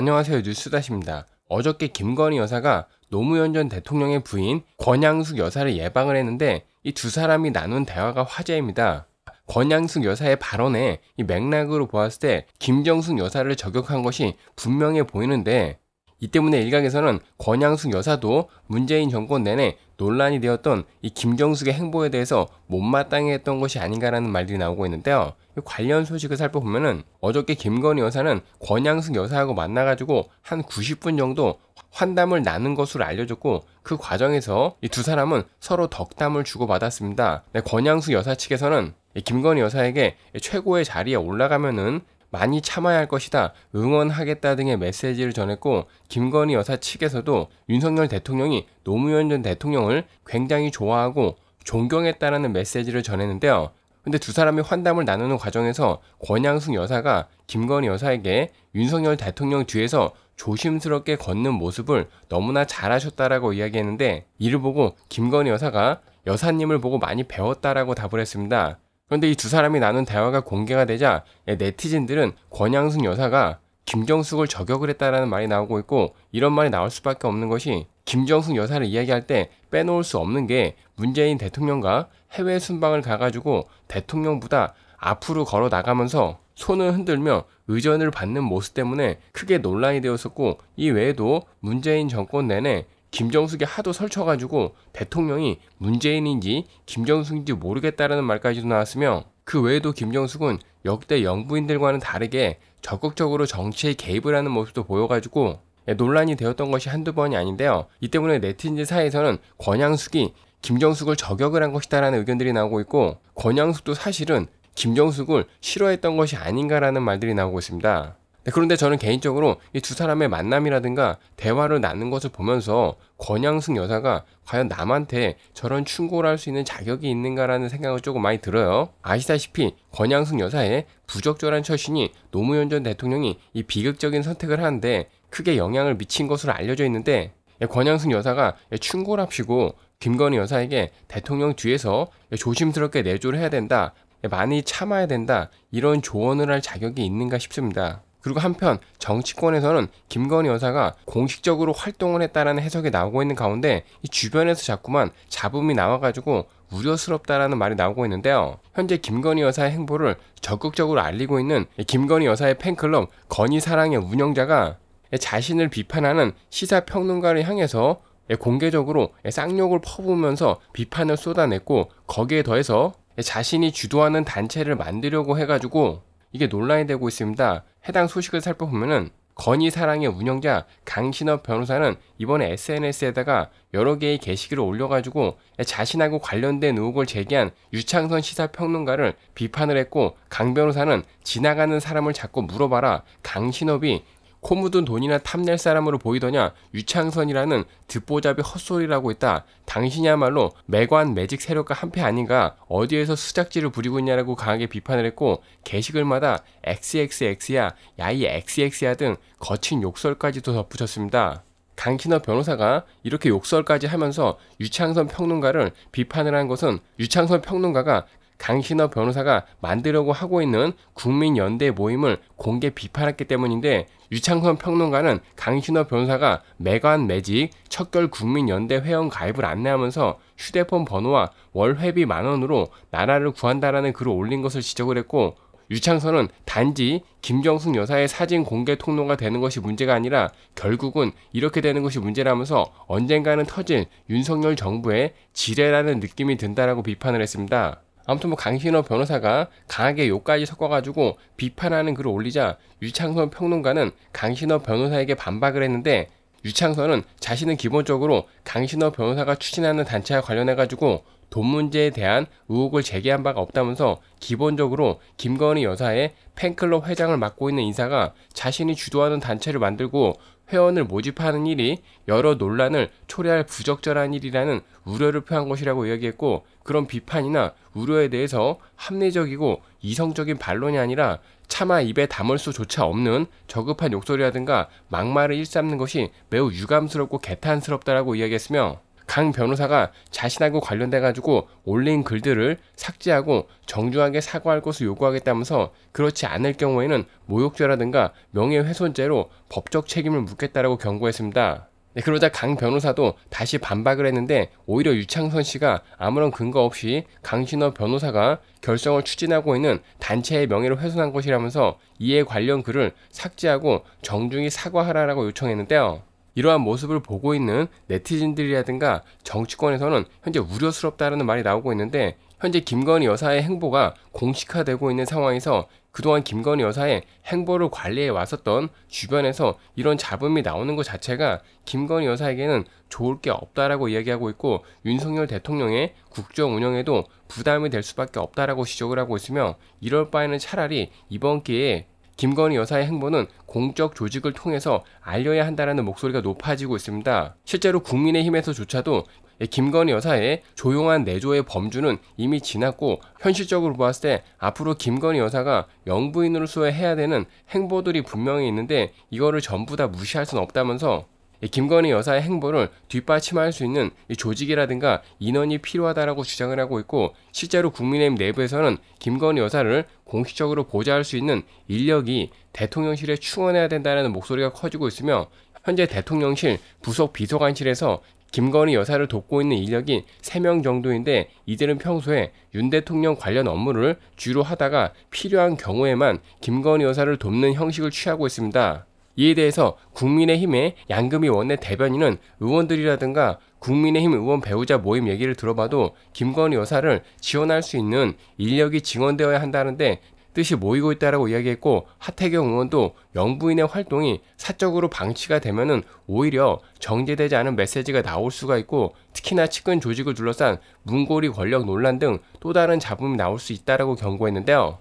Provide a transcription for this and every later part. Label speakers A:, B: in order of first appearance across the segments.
A: 안녕하세요. 뉴스다십니다. 어저께 김건희 여사가 노무현 전 대통령의 부인 권양숙 여사를 예방을 했는데 이 두 사람이 나눈 대화가 화제입니다. 권양숙 여사의 발언에 이 맥락으로 보았을 때 김정숙 여사를 저격한 것이 분명해 보이는데 이 때문에 일각에서는 권양숙 여사도 문재인 정권 내내 논란이 되었던 이 김정숙의 행보에 대해서 못마땅해 했던 것이 아닌가라는 말들이 나오고 있는데요. 관련 소식을 살펴보면은 어저께 김건희 여사는 권양숙 여사하고 만나가지고 한 90분 정도 환담을 나눈 것으로 알려졌고 그 과정에서 이 두 사람은 서로 덕담을 주고받았습니다. 네, 권양숙 여사 측에서는 김건희 여사에게 최고의 자리에 올라가면은 많이 참아야 할 것이다. 응원하겠다 등의 메시지를 전했고 김건희 여사 측에서도 윤석열 대통령이 노무현 전 대통령을 굉장히 좋아하고 존경했다라는 메시지를 전했는데요. 근데 두 사람이 환담을 나누는 과정에서 권양숙 여사가 김건희 여사에게 윤석열 대통령 뒤에서 조심스럽게 걷는 모습을 너무나 잘하셨다라고 이야기했는데 이를 보고 김건희 여사가 여사님을 보고 많이 배웠다라고 답을 했습니다. 그런데 이 두 사람이 나눈 대화가 공개가 되자 네티즌들은 권양숙 여사가 김정숙을 저격을 했다라는 말이 나오고 있고 이런 말이 나올 수밖에 없는 것이 김정숙 여사를 이야기할 때 빼놓을 수 없는 게 문재인 대통령과 해외 순방을 가가지고 대통령보다 앞으로 걸어 나가면서 손을 흔들며 의전을 받는 모습 때문에 크게 논란이 되었었고 이 외에도 문재인 정권 내내 김정숙이 하도 설쳐가지고 대통령이 문재인인지 김정숙인지 모르겠다라는 말까지도 나왔으며 그 외에도 김정숙은 역대 영부인들과는 다르게 적극적으로 정치에 개입을 하는 모습도 보여가지고 예, 논란이 되었던 것이 한두 번이 아닌데요. 이 때문에 네티즌 사이에서는 권양숙이 김정숙을 저격을 한 것이다라는 의견들이 나오고 있고 권양숙도 사실은 김정숙을 싫어했던 것이 아닌가라는 말들이 나오고 있습니다. 네, 그런데 저는 개인적으로 이 두 사람의 만남이라든가 대화를 나눈 것을 보면서 권양숙 여사가 과연 남한테 저런 충고를 할 수 있는 자격이 있는가라는 생각을 조금 많이 들어요. 아시다시피 권양숙 여사의 부적절한 처신이 노무현 전 대통령이 이 비극적인 선택을 하는데 크게 영향을 미친 것으로 알려져 있는데 예, 권양승 여사가 예, 충고랍시고 김건희 여사에게 대통령 뒤에서 예, 조심스럽게 내조를 해야 된다, 많이 참아야 된다, 이런 조언을 할 자격이 있는가 싶습니다. 그리고 한편 정치권에서는 김건희 여사가 공식적으로 활동을 했다라는 해석이 나오고 있는 가운데 주변에서 자꾸만 잡음이 나와가지고 우려스럽다라는 말이 나오고 있는데요. 현재 김건희 여사의 행보를 적극적으로 알리고 있는 김건희 여사의 팬클럽 건희 사랑의 운영자가 자신을 비판하는 시사평론가를 향해서 공개적으로 쌍욕을 퍼부으면서 비판을 쏟아냈고 거기에 더해서 자신이 주도하는 단체를 만들려고 해가지고 이게 논란이 되고 있습니다. 해당 소식을 살펴보면은 건의사랑의 운영자 강신업 변호사는 이번에 SNS에다가 여러 개의 게시글을 올려가지고 자신하고 관련된 의혹을 제기한 유창선 시사평론가를 비판을 했고 강 변호사는 지나가는 사람을 자꾸 물어봐라 강신업이 코 묻은 돈이나 탐낼 사람으로 보이더냐 유창선이라는 듣보잡이 헛소리라고 했다. 당신이야말로 매관 매직 세력과 한패 아닌가 어디에서 수작질을 부리고 있냐라고 강하게 비판을 했고 게시글마다 XXX야 야이 XX야 등 거친 욕설까지도 덧붙였습니다. 강신업 변호사가 이렇게 욕설까지 하면서 유창선 평론가를 비판을 한 것은 유창선 평론가가 강신업 변호사가 만들려고 하고 있는 국민연대 모임을 공개 비판했기 때문인데 유창선 평론가는 강신업 변호사가 매관 매직 척결 국민연대 회원 가입을 안내하면서 휴대폰 번호와 월회비 만 원으로 나라를 구한다라는 글을 올린 것을 지적을 했고 유창선은 단지 김정숙 여사의 사진 공개 통로가 되는 것이 문제가 아니라 결국은 이렇게 되는 것이 문제라면서 언젠가는 터질 윤석열 정부의 지뢰라는 느낌이 든다라고 비판을 했습니다. 아무튼 뭐 강신호 변호사가 강하게 욕까지 섞어가지고 비판하는 글을 올리자 유창선 평론가는 강신호 변호사에게 반박을 했는데 유창선은 자신은 기본적으로 강신호 변호사가 추진하는 단체와 관련해가지고 돈 문제에 대한 의혹을 제기한 바가 없다면서 기본적으로 김건희 여사의 팬클럽 회장을 맡고 있는 인사가 자신이 주도하는 단체를 만들고 회원을 모집하는 일이 여러 논란을 초래할 부적절한 일이라는 우려를 표한 것이라고 이야기했고 그런 비판이나 우려에 대해서 합리적이고 이성적인 반론이 아니라 차마 입에 담을 수조차 없는 저급한 욕설이라든가 막말을 일삼는 것이 매우 유감스럽고 개탄스럽다라고 이야기했으며 강 변호사가 자신하고 관련돼 가지고 올린 글들을 삭제하고 정중하게 사과할 것을 요구하겠다면서 그렇지 않을 경우에는 모욕죄라든가 명예훼손죄로 법적 책임을 묻겠다라고 경고했습니다. 네, 그러자 강 변호사도 다시 반박을 했는데 오히려 유창선 씨가 아무런 근거 없이 강신호 변호사가 결성을 추진하고 있는 단체의 명예를 훼손한 것이라면서 이에 관련 글을 삭제하고 정중히 사과하라라고 요청했는데요. 이러한 모습을 보고 있는 네티즌들이라든가 정치권에서는 현재 우려스럽다라는 말이 나오고 있는데 현재 김건희 여사의 행보가 공식화되고 있는 상황에서 그동안 김건희 여사의 행보를 관리해 왔었던 주변에서 이런 잡음이 나오는 것 자체가 김건희 여사에게는 좋을 게 없다라고 이야기하고 있고 윤석열 대통령의 국정 운영에도 부담이 될 수밖에 없다라고 지적을 하고 있으며 이럴 바에는 차라리 이번 기회에 김건희 여사의 행보는 공적 조직을 통해서 알려야 한다는 목소리가 높아지고 있습니다. 실제로 국민의힘에서조차도 김건희 여사의 조용한 내조의 범주는 이미 지났고 현실적으로 보았을 때 앞으로 김건희 여사가 영부인으로서 해야 되는 행보들이 분명히 있는데 이거를 전부 다 무시할 수는 없다면서 김건희 여사의 행보를 뒷받침할 수 있는 조직이라든가 인원이 필요하다라고 주장을 하고 있고 실제로 국민의힘 내부에서는 김건희 여사를 공식적으로 보좌할 수 있는 인력이 대통령실에 충원해야 된다는 목소리가 커지고 있으며 현재 대통령실 부속 비서관실에서 김건희 여사를 돕고 있는 인력이 3명 정도인데 이들은 평소에 윤 대통령 관련 업무를 주로 하다가 필요한 경우에만 김건희 여사를 돕는 형식을 취하고 있습니다. 이에 대해서 국민의힘의 양금희 원내 대변인은 의원들이라든가 국민의힘 의원 배우자 모임 얘기를 들어봐도 김건희 여사를 지원할 수 있는 인력이 증원되어야 한다는데 뜻이 모이고 있다라고 이야기했고 하태경 의원도 영부인의 활동이 사적으로 방치가 되면은 오히려 정제되지 않은 메시지가 나올 수가 있고 특히나 측근 조직을 둘러싼 문고리 권력 논란 등 또 다른 잡음이 나올 수 있다라고 경고했는데요.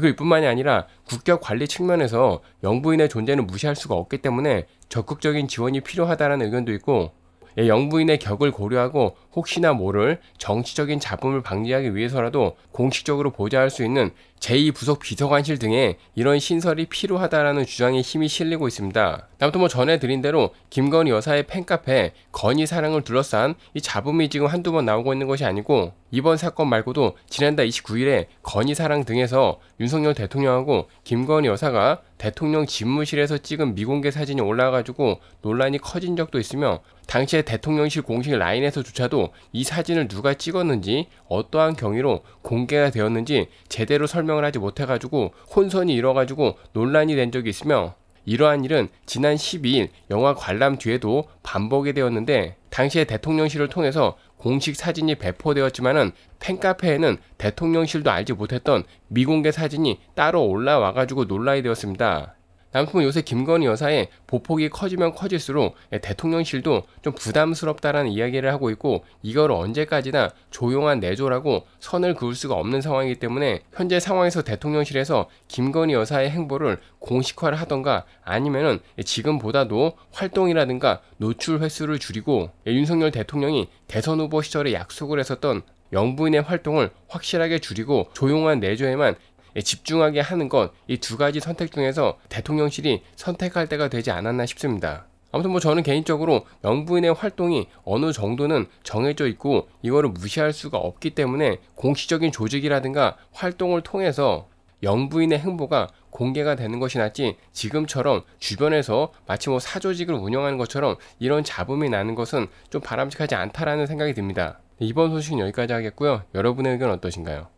A: 그리고 이뿐만이 아니라 국격 관리 측면에서 영부인의 존재는 무시할 수가 없기 때문에 적극적인 지원이 필요하다는 의견도 있고 예, 영부인의 격을 고려하고 혹시나 모를 정치적인 잡음을 방지하기 위해서라도 공식적으로 보좌할 수 있는 제2부속 비서관실 등의 이런 신설이 필요하다라는 주장에 힘이 실리고 있습니다. 아무튼 뭐 전해드린 대로 김건희 여사의 팬카페 건희 사랑을 둘러싼 이 잡음이 지금 한두 번 나오고 있는 것이 아니고 이번 사건 말고도 지난달 29일에 건희 사랑 등에서 윤석열 대통령하고 김건희 여사가 대통령 집무실에서 찍은 미공개 사진이 올라가지고 논란이 커진 적도 있으며 당시에 대통령실 공식 라인에서조차도 이 사진을 누가 찍었는지 어떠한 경위로 공개가 되었는지 제대로 설명을 하지 못해가지고 혼선이 일어가지고 논란이 된 적이 있으며 이러한 일은 지난 12일 영화 관람 뒤에도 반복이 되었는데 당시에 대통령실을 통해서 공식 사진이 배포되었지만은 팬카페에는 대통령실도 알지 못했던 미공개 사진이 따로 올라와가지고 논란이 되었습니다. 남풍은 요새 김건희 여사의 보폭이 커지면 커질수록 예, 대통령실도 좀 부담스럽다라는 이야기를 하고 있고 이걸 언제까지나 조용한 내조라고 선을 그을 수가 없는 상황이기 때문에 현재 상황에서 대통령실에서 김건희 여사의 행보를 공식화를 하던가 아니면은 예, 지금보다도 활동이라든가 노출 횟수를 줄이고 예, 윤석열 대통령이 대선 후보 시절에 약속을 했었던 영부인의 활동을 확실하게 줄이고 조용한 내조에만 예, 집중하게 하는 건 이 두 가지 선택 중에서 대통령실이 선택할 때가 되지 않았나 싶습니다. 아무튼 뭐 저는 개인적으로 영부인의 활동이 어느 정도는 정해져 있고 이거를 무시할 수가 없기 때문에 공식적인 조직이라든가 활동을 통해서 영부인의 행보가 공개가 되는 것이 낫지 지금처럼 주변에서 마치 뭐 사조직을 운영하는 것처럼 이런 잡음이 나는 것은 좀 바람직하지 않다라는 생각이 듭니다. 이번 소식은 여기까지 하겠고요. 여러분의 의견 어떠신가요?